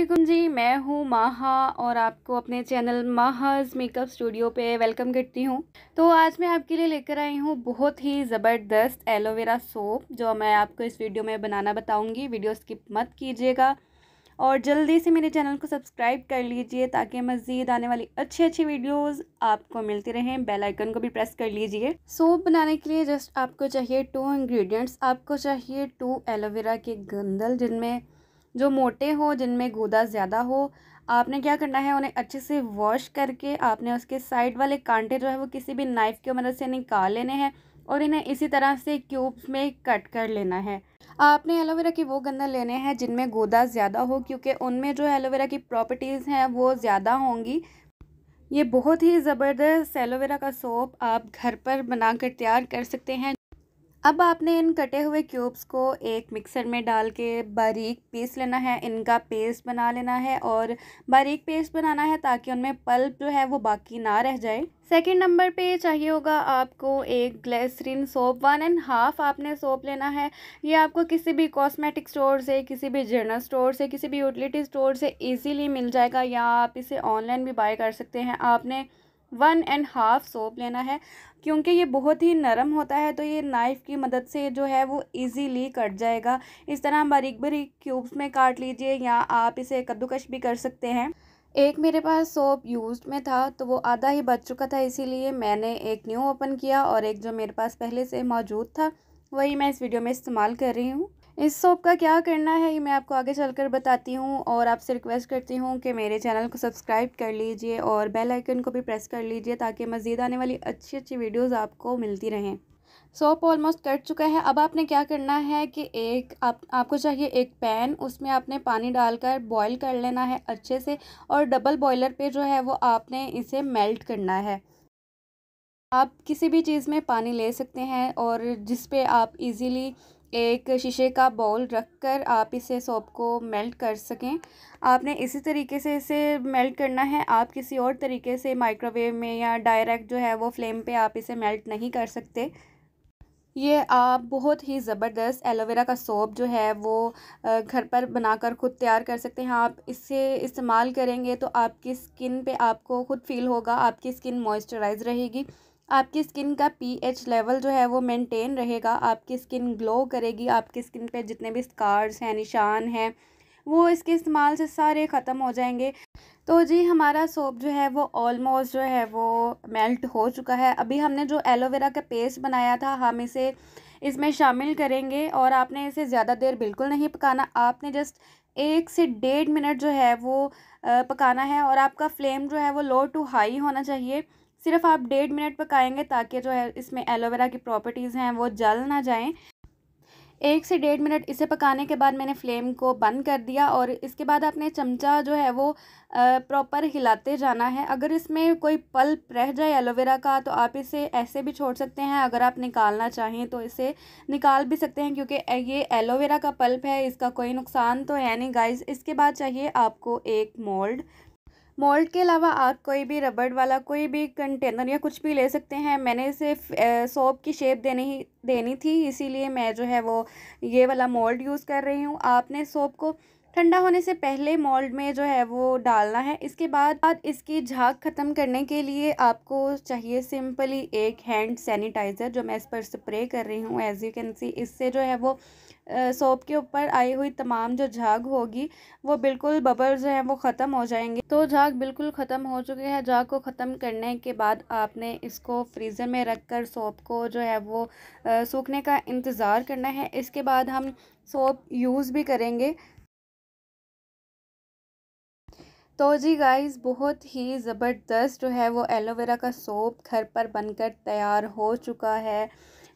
असलम जी मैं हूँ माहा और आपको अपने चैनल माहाज मेकअप स्टूडियो पे वेलकम करती हूँ तो आज मैं आपके लिए लेकर आई हूँ बहुत ही ज़बरदस्त एलोवेरा सोप जो मैं आपको इस वीडियो में बनाना बताऊँगी वीडियो स्किप मत कीजिएगा और जल्दी से मेरे चैनल को सब्सक्राइब कर लीजिए ताकि मज़ीद आने वाली अच्छी अच्छी वीडियोस आपको मिलती रहें बेल आइकन को भी प्रेस कर लीजिए सोप बनाने के लिए जस्ट आपको चाहिए टू इंग्रेडिएंट्स आपको चाहिए टू एलोवेरा के गंदल जिनमें जो मोटे हो जिनमें गूदा ज़्यादा हो आपने क्या करना है उन्हें अच्छे से वॉश करके आपने उसके साइड वाले कांटे जो है वो किसी भी नाइफ़ की मदद से निकाल लेने हैं और इन्हें इसी तरह से क्यूब्स में कट कर लेना है आपने एलोवेरा के वो गंदा लेने हैं जिनमें गोदा ज़्यादा हो क्योंकि उनमें जो एलोवेरा की प्रॉपर्टीज़ हैं वो ज़्यादा होंगी ये बहुत ही ज़बरदस्त एलोवेरा का सोप आप घर पर बनाकर तैयार कर सकते हैं अब आपने इन कटे हुए क्यूब्स को एक मिक्सर में डाल के बारीक पीस लेना है इनका पेस्ट बना लेना है और बारीक पेस्ट बनाना है ताकि उनमें पल्प जो है वो बाकी ना रह जाए सेकेंड नंबर पे चाहिए होगा आपको एक glycerine soap one and half आपने सोप लेना है ये आपको किसी भी कॉस्मेटिक स्टोर से किसी भी जनरल स्टोर से किसी भी यूटिलिटी स्टोर से इजीली मिल जाएगा या आप इसे ऑनलाइन भी बाय कर सकते हैं आपने वन एंड हाफ सोप लेना है क्योंकि ये बहुत ही नरम होता है तो ये नाइफ़ की मदद से जो है वो इजीली कट जाएगा इस तरह हम बारीक बारीक क्यूब्स में काट लीजिए या आप इसे कद्दूकश भी कर सकते हैं एक मेरे पास सोप यूज में था तो वो आधा ही बच चुका था इसीलिए मैंने एक न्यू ओपन किया और एक जो मेरे पास पहले से मौजूद था वही मैं इस वीडियो में इस्तेमाल कर रही हूँ इस सोप का क्या करना है ये मैं आपको आगे चलकर बताती हूँ और आपसे रिक्वेस्ट करती हूँ कि मेरे चैनल को सब्सक्राइब कर लीजिए और बेल आइकन को भी प्रेस कर लीजिए ताकि मज़ीद आने वाली अच्छी अच्छी वीडियोस आपको मिलती रहें सोप ऑलमोस्ट कट चुका है अब आपने क्या करना है कि एक आप आपको चाहिए एक पैन उसमें आपने पानी डालकर बॉयल कर लेना है अच्छे से और डबल बॉयलर पर जो है वो आपने इसे मेल्ट करना है आप किसी भी चीज़ में पानी ले सकते हैं और जिस पे आप इजीली एक शीशे का बाउल रख कर आप इसे सोप को मेल्ट कर सकें आपने इसी तरीके से इसे मेल्ट करना है आप किसी और तरीके से माइक्रोवेव में या डायरेक्ट जो है वो फ्लेम पे आप इसे मेल्ट नहीं कर सकते ये आप बहुत ही ज़बरदस्त एलोवेरा का सोप जो है वो घर पर बनाकर खुद तैयार कर सकते हैं आप इसे इस्तेमाल करेंगे तो आपकी स्किन पे आपको खुद फील होगा आपकी स्किन मॉइस्चराइज रहेगी आपकी स्किन का पीएच लेवल जो है वो मेंटेन रहेगा आपकी स्किन ग्लो करेगी आपकी स्किन पे जितने भी स्कार्स हैं निशान हैं वो इसके इस्तेमाल से सारे ख़त्म हो जाएंगे तो जी हमारा सोप जो है वो ऑलमोस्ट जो है वो मेल्ट हो चुका है अभी हमने जो एलोवेरा का पेस्ट बनाया था हम इसे इसमें शामिल करेंगे और आपने इसे ज़्यादा देर बिल्कुल नहीं पकाना आपने जस्ट एक से डेढ़ मिनट जो है वो पकाना है और आपका फ्लेम जो है वो लो टू हाई होना चाहिए सिर्फ आप डेढ़ मिनट पकाएंगे ताकि जो है इसमें एलोवेरा की प्रॉपर्टीज़ हैं वो जल ना जाएं एक से डेढ़ मिनट इसे पकाने के बाद मैंने फ्लेम को बंद कर दिया और इसके बाद आपने चमचा जो है वो प्रॉपर हिलाते जाना है अगर इसमें कोई पल्प रह जाए एलोवेरा का तो आप इसे ऐसे भी छोड़ सकते हैं अगर आप निकालना चाहें तो इसे निकाल भी सकते हैं क्योंकि ये एलोवेरा का पल्प है इसका कोई नुकसान तो है नहीं गाइज इसके बाद चाहिए आपको एक मोल्ड मोल्ड के अलावा आप कोई भी रबड़ वाला कोई भी कंटेनर या कुछ भी ले सकते हैं मैंने इसे सोप की शेप देने ही देनी थी इसीलिए मैं जो है वो ये वाला मोल्ड यूज़ कर रही हूँ आपने सोप को ठंडा होने से पहले मोल्ड में जो है वो डालना है इसके बाद बाद इसकी झाग ख़त्म करने के लिए आपको चाहिए सिंपली एक हैंड सैनिटाइज़र जो मैं इस पर स्प्रे कर रही हूँ एज़ यू कैन सी इससे जो है वो सोप के ऊपर आई हुई तमाम जो झाग होगी वो बिल्कुल बबल जो है वो ख़त्म हो जाएंगे तो झाग बिल्कुल ख़त्म हो चुके हैं झाग को ख़त्म करने के बाद आपने इसको फ्रीज़र में रख कर सोप को जो है वो सूखने का इंतज़ार करना है इसके बाद हम सोप यूज़ भी करेंगे तो जी गाइस बहुत ही ज़बरदस्त जो है वो एलोवेरा का सोप घर पर बनकर तैयार हो चुका है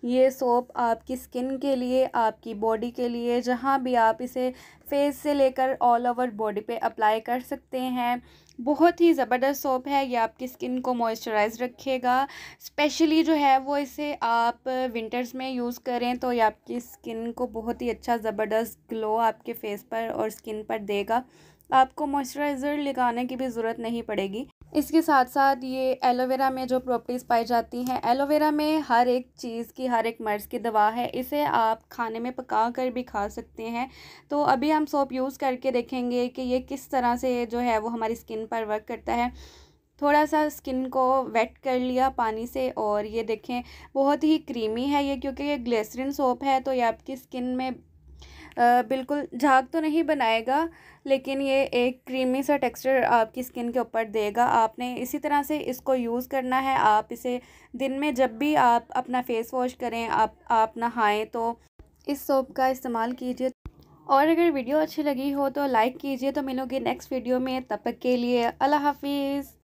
ये सोप आपकी स्किन के लिए आपकी बॉडी के लिए जहाँ भी आप इसे फेस से लेकर ऑल ओवर बॉडी पे अप्लाई कर सकते हैं बहुत ही ज़बरदस्त सोप है ये आपकी स्किन को मॉइस्चराइज रखेगा स्पेशली जो है वो इसे आप विंटर्स में यूज़ करें तो ये आपकी स्किन को बहुत ही अच्छा ज़बरदस्त ग्लो आपके फेस पर और स्किन पर देगा आपको मॉइस्चराइज़र लगाने की भी ज़रूरत नहीं पड़ेगी इसके साथ साथ ये एलोवेरा में जो प्रॉपर्टीज़ पाई जाती हैं एलोवेरा में हर एक चीज़ की हर एक मर्ज़ की दवा है इसे आप खाने में पका कर भी खा सकते हैं तो अभी हम सोप यूज़ करके देखेंगे कि ये किस तरह से जो है वो हमारी स्किन पर वर्क करता है थोड़ा सा स्किन को वेट कर लिया पानी से और ये देखें बहुत ही क्रीमी है ये क्योंकि ये ग्लेसरिन सोप है तो ये आपकी स्किन में बिल्कुल झाग तो नहीं बनाएगा लेकिन ये एक क्रीमी सा टेक्सचर आपकी स्किन के ऊपर देगा आपने इसी तरह से इसको यूज़ करना है आप इसे दिन में जब भी आप अपना फ़ेस वॉश करें आप आप नहाएं तो इस सोप का इस्तेमाल कीजिए और अगर वीडियो अच्छी लगी हो तो लाइक कीजिए तो मिलोगे नेक्स्ट वीडियो में तब तक के लिए अल्लाह हाफिज़